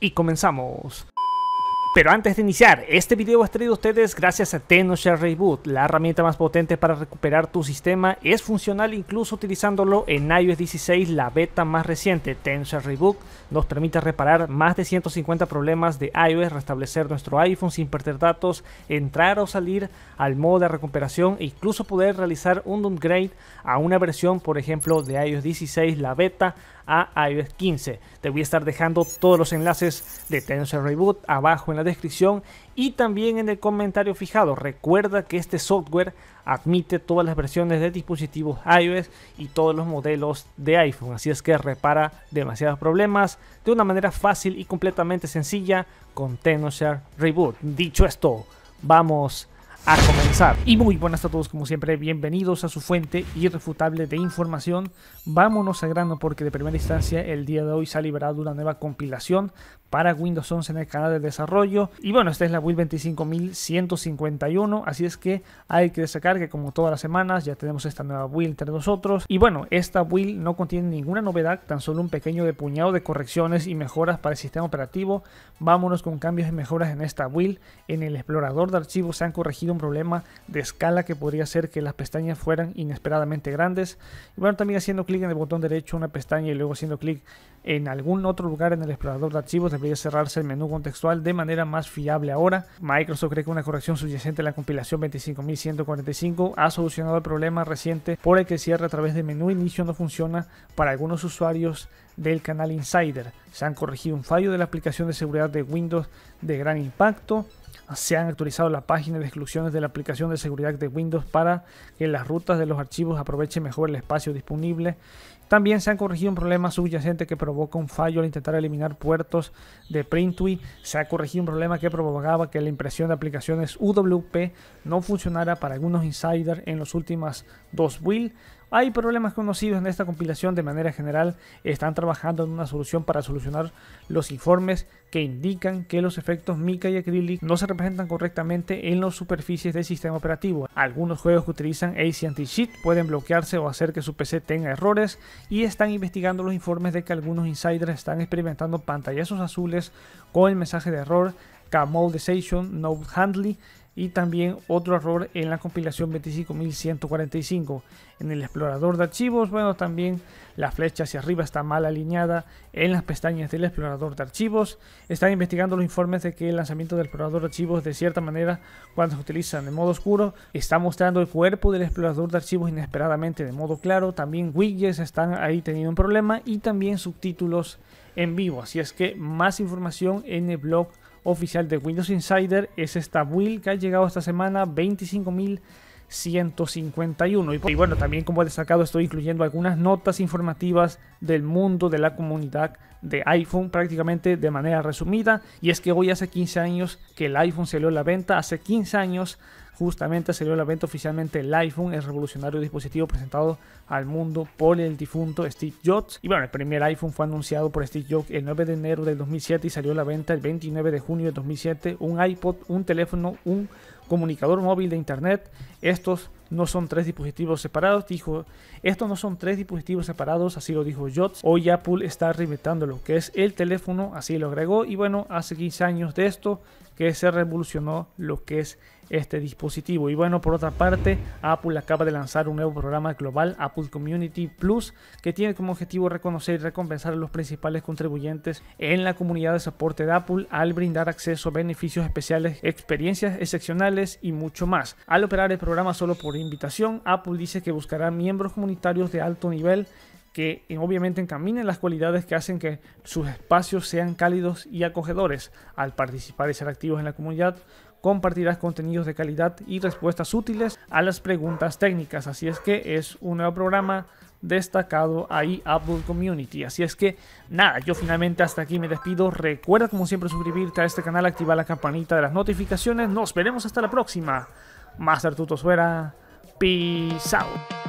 Y comenzamos. Pero antes de iniciar, este video es traído a ustedes gracias a Tenorshare Reboot, la herramienta más potente para recuperar tu sistema. Es funcional incluso utilizándolo en iOS 16, la beta más reciente. TenoShare Reboot nos permite reparar más de 150 problemas de iOS, restablecer nuestro iPhone sin perder datos, entrar o salir al modo de recuperación e incluso poder realizar un downgrade a una versión, por ejemplo, de iOS 16, la beta a iOS 15. Te voy a estar dejando todos los enlaces de Tenorshare Reboot abajo en la descripción y también en el comentario fijado. Recuerda que este software admite todas las versiones de dispositivos iOS y todos los modelos de iPhone, así es que repara demasiados problemas de una manera fácil y completamente sencilla con Tenorshare Reboot. Dicho esto, vamos a comenzar. Y muy buenas a todos como siempre, bienvenidos a su fuente irrefutable de información. Vámonos a grano porque de primera instancia el día de hoy se ha liberado una nueva compilación para Windows 11 en el canal de desarrollo. Y bueno, esta es la build 25151, así es que hay que destacar que como todas las semanas ya tenemos esta nueva build entre nosotros. Y bueno, esta build no contiene ninguna novedad, tan solo un pequeño de puñado de correcciones y mejoras para el sistema operativo. Vámonos con cambios y mejoras en esta build. En el explorador de archivos se han corregido problema de escala que podría ser que las pestañas fueran inesperadamente grandes. Y bueno, también haciendo clic en el botón derecho una pestaña y luego haciendo clic en algún otro lugar en el explorador de archivos debería cerrarse el menú contextual de manera más fiable ahora. Microsoft cree que una corrección subyacente a la compilación 25145 ha solucionado el problema reciente por el que el cierre a través del menú inicio no funciona para algunos usuarios del canal Insider. Se han corregido un fallo de la aplicación de seguridad de Windows de gran impacto se han actualizado las páginas de exclusiones de la aplicación de seguridad de Windows para que las rutas de los archivos aprovechen mejor el espacio disponible. También se han corregido un problema subyacente que provoca un fallo al intentar eliminar puertos de Printui. Se ha corregido un problema que provocaba que la impresión de aplicaciones UWP no funcionara para algunos insiders en las últimas dos builds. Hay problemas conocidos en esta compilación, de manera general están trabajando en una solución para solucionar los informes que indican que los efectos mica y acrylic no se representan correctamente en las superficies del sistema operativo. Algunos juegos que utilizan Anti Sheet pueden bloquearse o hacer que su PC tenga errores y están investigando los informes de que algunos insiders están experimentando pantallazos azules con el mensaje de error Camol Station, No Handling y también otro error en la compilación 25145. En el explorador de archivos, bueno, también la flecha hacia arriba está mal alineada en las pestañas del explorador de archivos. Están investigando los informes de que el lanzamiento del explorador de archivos, de cierta manera, cuando se utilizan en modo oscuro, está mostrando el cuerpo del explorador de archivos inesperadamente de modo claro. También widgets están ahí teniendo un problema y también subtítulos en vivo. Así es que más información en el blog oficial de Windows Insider es esta build que ha llegado esta semana 25.151. Y bueno, también como he destacado estoy incluyendo algunas notas informativas del mundo de la comunidad de iPhone prácticamente de manera resumida. Y es que hoy hace 15 años que el iPhone salió a la venta, hace 15 años Justamente salió a la venta oficialmente el iPhone, el revolucionario dispositivo presentado al mundo por el difunto Steve Jobs. Y bueno, el primer iPhone fue anunciado por Steve Jobs el 9 de enero del 2007 y salió a la venta el 29 de junio de 2007. Un iPod, un teléfono, un comunicador móvil de internet. Estos no son tres dispositivos separados, dijo. Estos no son tres dispositivos separados, así lo dijo Jobs. Hoy Apple está reinventando lo que es el teléfono, así lo agregó. Y bueno, hace 15 años de esto que se revolucionó lo que es este dispositivo. Y bueno, por otra parte, Apple acaba de lanzar un nuevo programa global, Apple Community Plus, que tiene como objetivo reconocer y recompensar a los principales contribuyentes en la comunidad de soporte de Apple al brindar acceso a beneficios especiales, experiencias excepcionales y mucho más. Al operar el programa solo por invitación, Apple dice que buscará miembros comunitarios de alto nivel que eh, obviamente encaminen las cualidades que hacen que sus espacios sean cálidos y acogedores. Al participar y ser activos en la comunidad, compartirás contenidos de calidad y respuestas útiles a las preguntas técnicas. Así es que es un nuevo programa destacado ahí Apple Community. Así es que nada, yo finalmente hasta aquí me despido. Recuerda como siempre suscribirte a este canal, activar la campanita de las notificaciones. Nos veremos hasta la próxima. Master Tutos fuera Peace out.